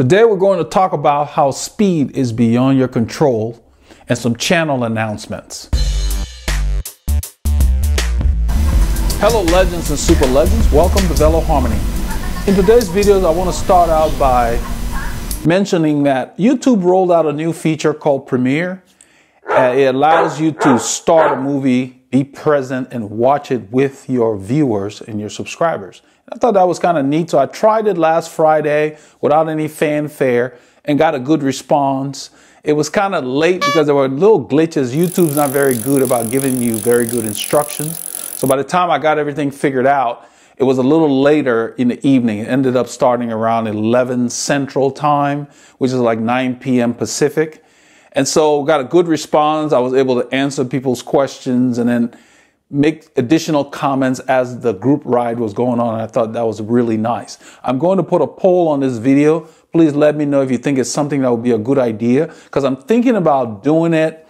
Today we're going to talk about how speed is beyond your control and some channel announcements. Hello legends and super legends, welcome to Velo Harmony. In today's videos I want to start out by mentioning that YouTube rolled out a new feature called Premiere. Uh, it allows you to start a movie, be present and watch it with your viewers and your subscribers. I thought that was kind of neat. So I tried it last Friday without any fanfare and got a good response. It was kind of late because there were little glitches. YouTube's not very good about giving you very good instructions. So by the time I got everything figured out, it was a little later in the evening. It ended up starting around 11 Central Time, which is like 9 p.m. Pacific. And so got a good response. I was able to answer people's questions and then make additional comments as the group ride was going on. I thought that was really nice. I'm going to put a poll on this video. Please let me know if you think it's something that would be a good idea because I'm thinking about doing it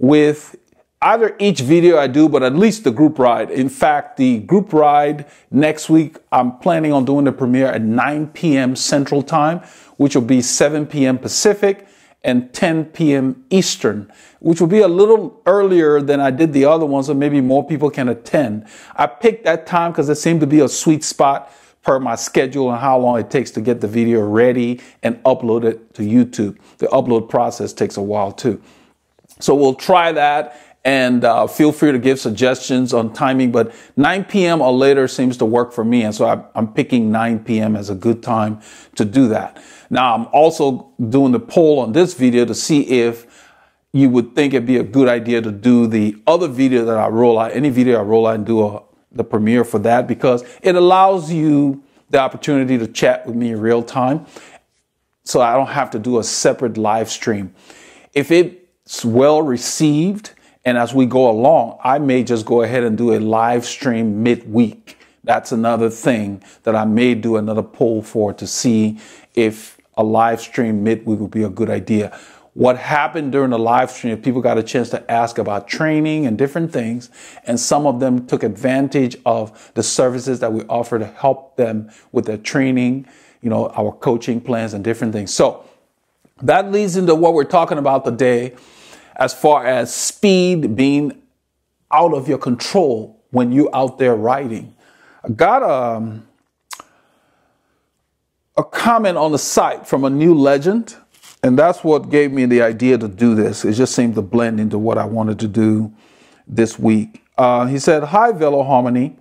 with either each video I do, but at least the group ride. In fact, the group ride next week, I'm planning on doing the premiere at 9 p.m. Central Time, which will be 7 p.m. Pacific and 10 p.m. Eastern, which will be a little earlier than I did the other ones, so maybe more people can attend. I picked that time because it seemed to be a sweet spot per my schedule and how long it takes to get the video ready and upload it to YouTube. The upload process takes a while too. So we'll try that and uh, feel free to give suggestions on timing, but 9 p.m. or later seems to work for me. And so I'm picking 9 p.m. as a good time to do that. Now I'm also doing the poll on this video to see if you would think it'd be a good idea to do the other video that I roll out, any video I roll out and do a, the premiere for that because it allows you the opportunity to chat with me in real time. So I don't have to do a separate live stream. If it's well received and as we go along, I may just go ahead and do a live stream midweek that's another thing that I may do another poll for to see if a live stream midweek would be a good idea. What happened during the live stream, people got a chance to ask about training and different things, and some of them took advantage of the services that we offer to help them with their training, you know, our coaching plans and different things. So that leads into what we're talking about today as far as speed being out of your control when you're out there writing. I got um, a comment on the site from a new legend. And that's what gave me the idea to do this. It just seemed to blend into what I wanted to do this week. Uh, he said, Hi, Velo Harmony.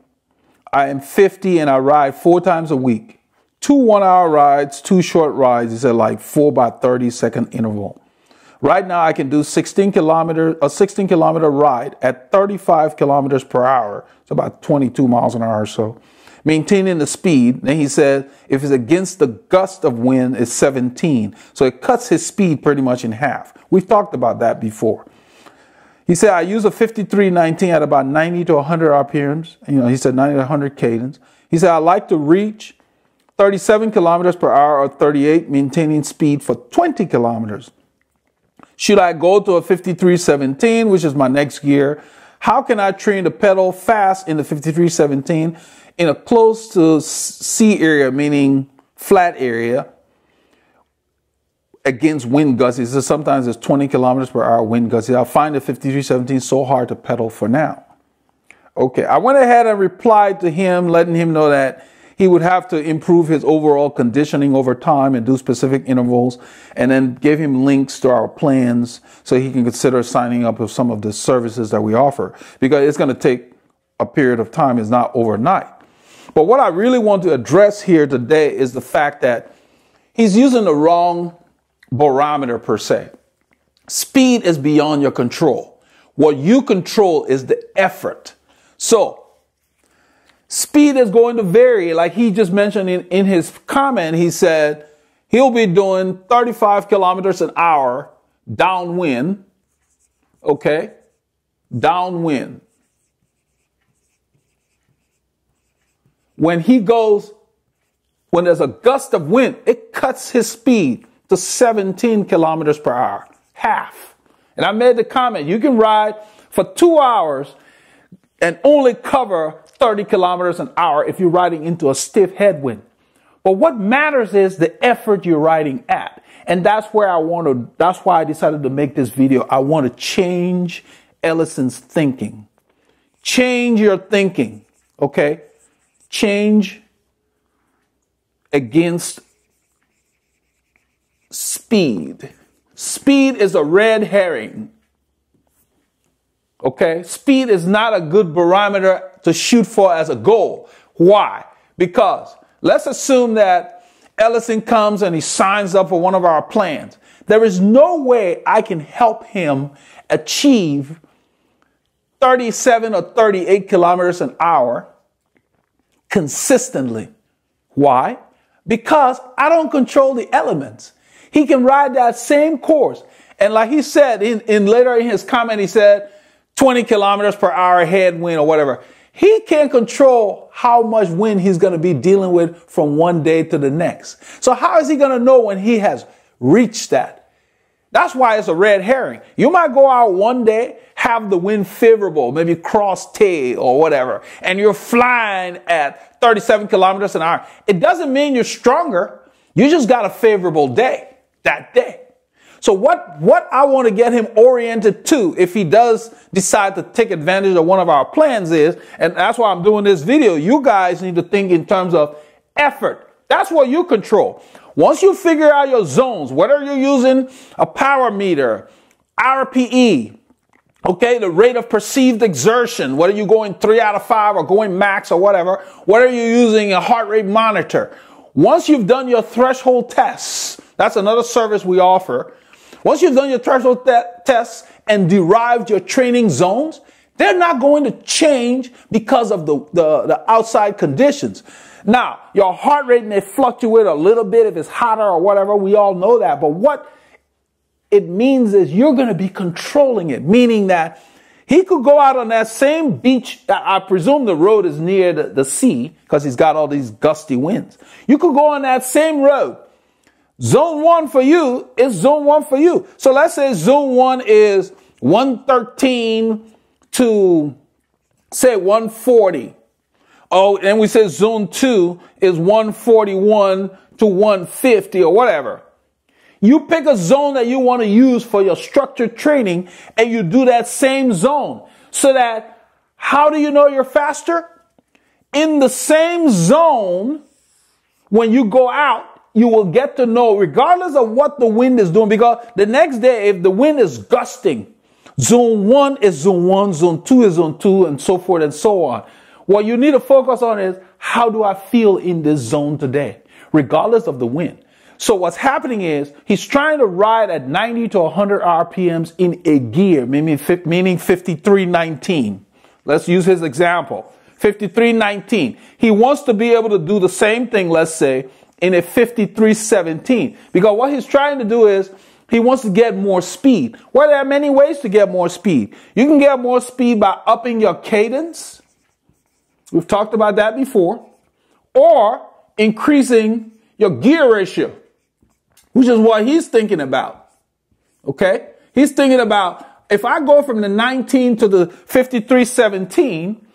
I am 50 and I ride four times a week. Two one hour rides, two short rides. He said, like four by 30 second interval. Right now, I can do 16 kilometer, a 16 kilometer ride at 35 kilometers per hour. It's about 22 miles an hour or so maintaining the speed. And he said, if it's against the gust of wind, it's 17. So it cuts his speed pretty much in half. We've talked about that before. He said, I use a 5319 at about 90 to 100 RPMs. You know, he said 90 to 100 cadence. He said, I like to reach 37 kilometers per hour or 38, maintaining speed for 20 kilometers. Should I go to a 5317, which is my next gear? How can I train the pedal fast in the 5317? in a close to sea area, meaning flat area, against wind gusts. So sometimes it's 20 kilometers per hour wind gusts. I find the 5317 so hard to pedal for now. Okay, I went ahead and replied to him, letting him know that he would have to improve his overall conditioning over time and do specific intervals, and then gave him links to our plans so he can consider signing up with some of the services that we offer because it's going to take a period of time, it's not overnight. But what I really want to address here today is the fact that he's using the wrong barometer per se. Speed is beyond your control. What you control is the effort. So speed is going to vary. Like he just mentioned in, in his comment, he said he'll be doing 35 kilometers an hour downwind. Okay. Downwind. when he goes, when there's a gust of wind, it cuts his speed to 17 kilometers per hour, half. And I made the comment, you can ride for two hours and only cover 30 kilometers an hour if you're riding into a stiff headwind. But what matters is the effort you're riding at. And that's where I want to, that's why I decided to make this video. I want to change Ellison's thinking. Change your thinking. Okay change against speed. Speed is a red herring. Okay? Speed is not a good barometer to shoot for as a goal. Why? Because let's assume that Ellison comes and he signs up for one of our plans. There is no way I can help him achieve 37 or 38 kilometers an hour consistently. Why? Because I don't control the elements. He can ride that same course. And like he said in, in later in his comment, he said 20 kilometers per hour headwind or whatever. He can't control how much wind he's going to be dealing with from one day to the next. So how is he going to know when he has reached that? That's why it's a red herring. You might go out one day have the wind favorable, maybe cross tail or whatever, and you're flying at 37 kilometers an hour, it doesn't mean you're stronger. You just got a favorable day that day. So what, what I want to get him oriented to if he does decide to take advantage of one of our plans is, and that's why I'm doing this video, you guys need to think in terms of effort. That's what you control. Once you figure out your zones, whether you're using a power meter, RPE, Okay, the rate of perceived exertion, whether you're going three out of five or going max or whatever, whether you're using a heart rate monitor. Once you've done your threshold tests, that's another service we offer. Once you've done your threshold te- tests and derived your training zones, they're not going to change because of the, the, the outside conditions. Now, your heart rate may fluctuate a little bit if it's hotter or whatever. We all know that. But what it means is you're going to be controlling it, meaning that he could go out on that same beach. I presume the road is near the, the sea because he's got all these gusty winds. You could go on that same road. Zone one for you is zone one for you. So let's say zone one is 113 to say 140. Oh, and we say zone two is 141 to 150 or whatever. You pick a zone that you want to use for your structured training and you do that same zone so that how do you know you're faster? In the same zone, when you go out, you will get to know regardless of what the wind is doing because the next day, if the wind is gusting, zone one is zone one, zone two is zone two and so forth and so on. What you need to focus on is how do I feel in this zone today? Regardless of the wind. So what's happening is he's trying to ride at 90 to 100 RPMs in a gear, meaning 5319. Let's use his example. 5319. He wants to be able to do the same thing, let's say, in a 5317. Because what he's trying to do is he wants to get more speed. Well, there are many ways to get more speed. You can get more speed by upping your cadence. We've talked about that before. Or increasing your gear ratio which is what he's thinking about. Okay? He's thinking about if I go from the 19 to the 53 17,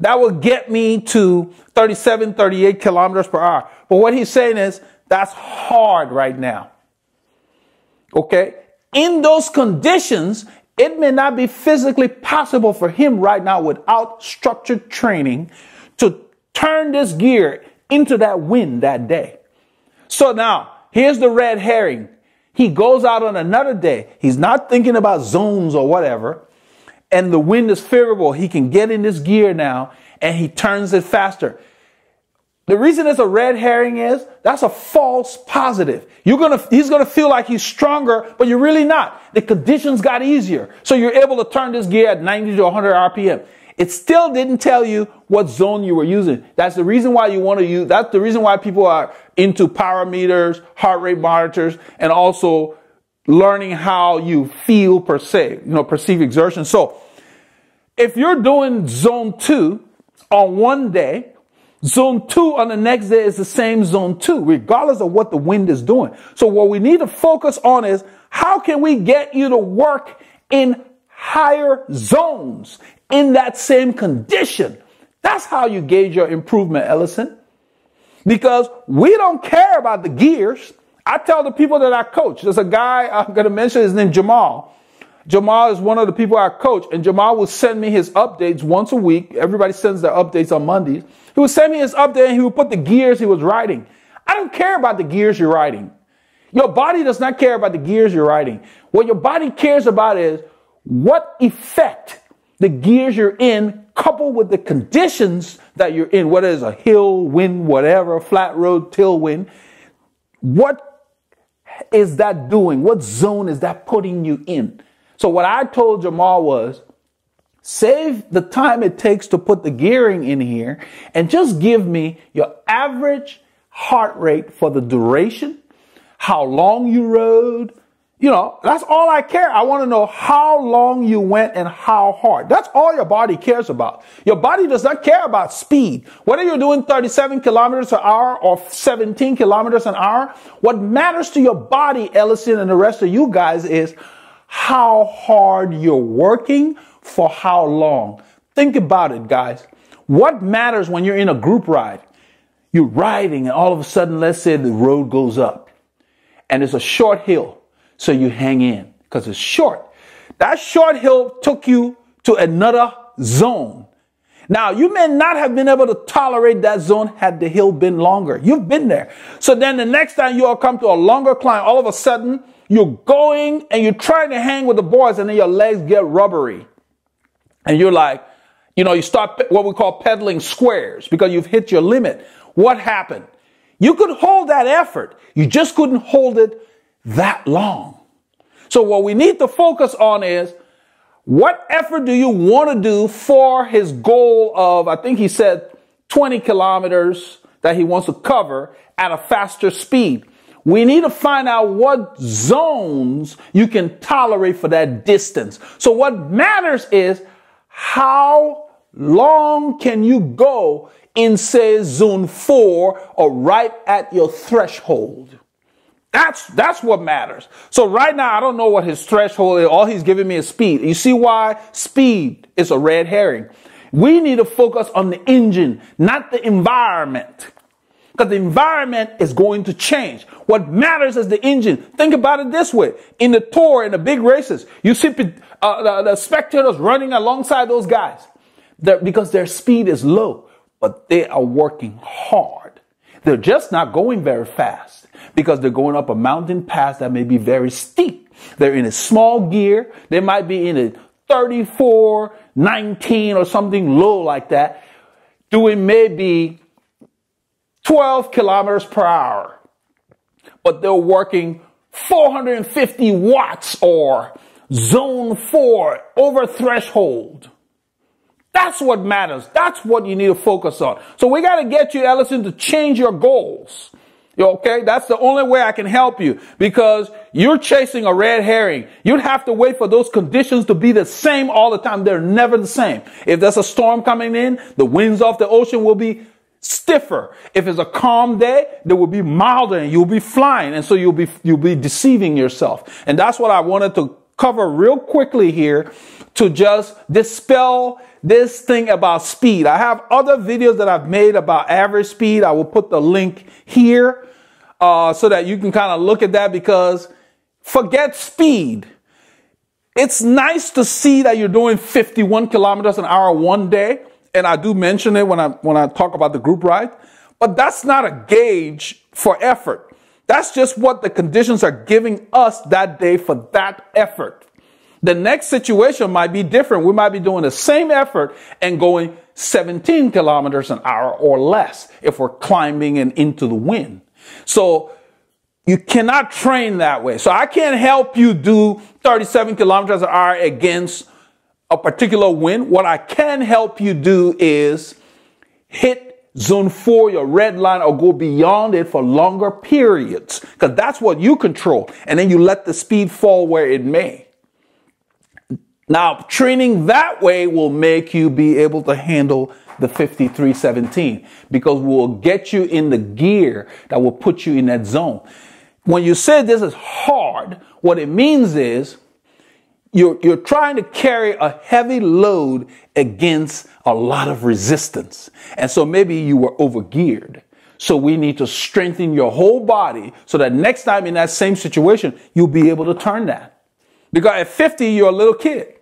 that will get me to 37, 38 kilometers per hour. But what he's saying is that's hard right now. Okay? In those conditions, it may not be physically possible for him right now without structured training to turn this gear into that wind that day. So now, here's the red herring. He goes out on another day. He's not thinking about zones or whatever. And the wind is favorable. He can get in this gear now and he turns it faster. The reason it's a red herring is that's a false positive. You're gonna, he's gonna feel like he's stronger, but you're really not. The conditions got easier. So you're able to turn this gear at 90 to 100 RPM. It still didn't tell you what zone you were using. That's the reason why you want to use, that's the reason why people are into power meters, heart rate monitors, and also learning how you feel per se, you know, perceive exertion. So if you're doing zone two on one day, Zone two on the next day is the same zone two, regardless of what the wind is doing. So what we need to focus on is how can we get you to work in higher zones in that same condition. That's how you gauge your improvement, Ellison. Because we don't care about the gears. I tell the people that I coach, there's a guy I'm going to mention, his name Jamal. Jamal is one of the people I coach, and Jamal will send me his updates once a week. Everybody sends their updates on Mondays. He would send me his update and he would put the gears he was riding. I don't care about the gears you're riding. Your body does not care about the gears you're riding. What your body cares about is what effect the gears you're in coupled with the conditions that you're in, whether it's a hill, wind, whatever, flat road, tailwind, what is that doing? What zone is that putting you in? So what I told Jamal was, save the time it takes to put the gearing in here and just give me your average heart rate for the duration, how long you rode, you know, that's all I care. I want to know how long you went and how hard. That's all your body cares about. Your body does not care about speed. Whether you're doing 37 kilometers an hour or 17 kilometers an hour, what matters to your body, Ellison and the rest of you guys is how hard you're working for how long. Think about it, guys. What matters when you're in a group ride? You're riding and all of a sudden, let's say the road goes up and it's a short hill so you hang in because it's short. That short hill took you to another zone. Now, you may not have been able to tolerate that zone had the hill been longer. You've been there. So then the next time you all come to a longer climb, all of a sudden you're going and you're trying to hang with the boys and then your legs get rubbery. And you're like, you know, you start what we call pedaling squares because you've hit your limit. What happened? You could hold that effort. You just couldn't hold it that long. So what we need to focus on is what effort do you want to do for his goal of, I think he said 20 kilometers that he wants to cover at a faster speed? We need to find out what zones you can tolerate for that distance. So what matters is how long can you go in say zone four or right at your threshold? That's that's what matters. So right now, I don't know what his threshold is. All he's giving me is speed. You see why speed is a red herring. We need to focus on the engine, not the environment. Because the environment is going to change. What matters is the engine. Think about it this way. In the tour, in the big races, you see uh, the, the, spectators running alongside those guys They're, because their speed is low, but they are working hard. They're just not going very fast because they're going up a mountain pass that may be very steep. They're in a small gear. They might be in a 34, 19 or something low like that, doing maybe 12 kilometers per hour. But they're working 450 watts or zone four over threshold. That's what matters. That's what you need to focus on. So we got to get you, Ellison, to change your goals. Okay, that's the only way I can help you because you're chasing a red herring. You'd have to wait for those conditions to be the same all the time. They're never the same. If there's a storm coming in, the winds off the ocean will be stiffer. If it's a calm day, they will be milder and you'll be flying. And so you'll be, you'll be deceiving yourself. And that's what I wanted to cover real quickly here to just dispel this thing about speed. I have other videos that I've made about average speed. I will put the link here uh, so that you can kind of look at that because forget speed. It's nice to see that you're doing 51 kilometers an hour one day. And I do mention it when I, when I talk about the group ride, but that's not a gauge for effort. That's just what the conditions are giving us that day for that effort. The next situation might be different. We might be doing the same effort and going 17 kilometers an hour or less if we're climbing and into the wind. So you cannot train that way. So I can't help you do 37 kilometers an hour against a particular wind. What I can help you do is hit zone four, your red line, or go beyond it for longer periods because that's what you control. And then you let the speed fall where it may. Now, training that way will make you be able to handle the 5317 because we'll get you in the gear that will put you in that zone. When you say this is hard, what it means is you're, you're trying to carry a heavy load against a lot of resistance. And so maybe you were overgeared. So we need to strengthen your whole body so that next time in that same situation, you'll be able to turn that. Because at 50, you're a little kid.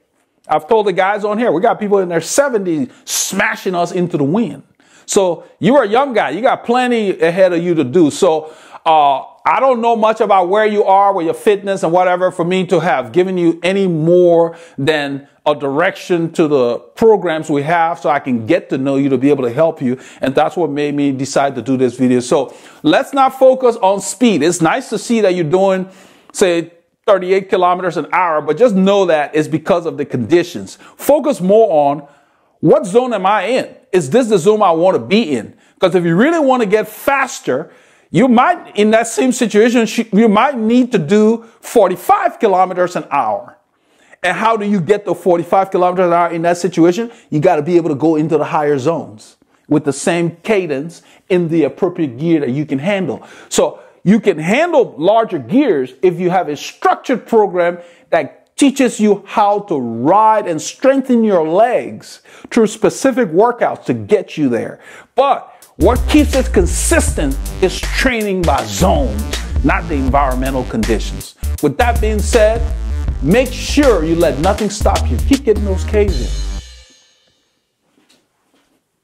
I've told the guys on here, we got people in their 70s smashing us into the wind. So you're a young guy. You got plenty ahead of you to do. So uh, I don't know much about where you are with your fitness and whatever for me to have given you any more than a direction to the programs we have so I can get to know you to be able to help you. And that's what made me decide to do this video. So let's not focus on speed. It's nice to see that you're doing, say, 38 kilometers an hour, but just know that is because of the conditions. Focus more on what zone am I in? Is this the zone I want to be in? Because if you really want to get faster, you might, in that same situation, you might need to do 45 kilometers an hour. And how do you get to 45 kilometers an hour in that situation? You got to be able to go into the higher zones with the same cadence in the appropriate gear that you can handle. So you can handle larger gears if you have a structured program that teaches you how to ride and strengthen your legs through specific workouts to get you there. But what keeps it consistent is training by zones, not the environmental conditions. With that being said, make sure you let nothing stop you. Keep getting those caves in.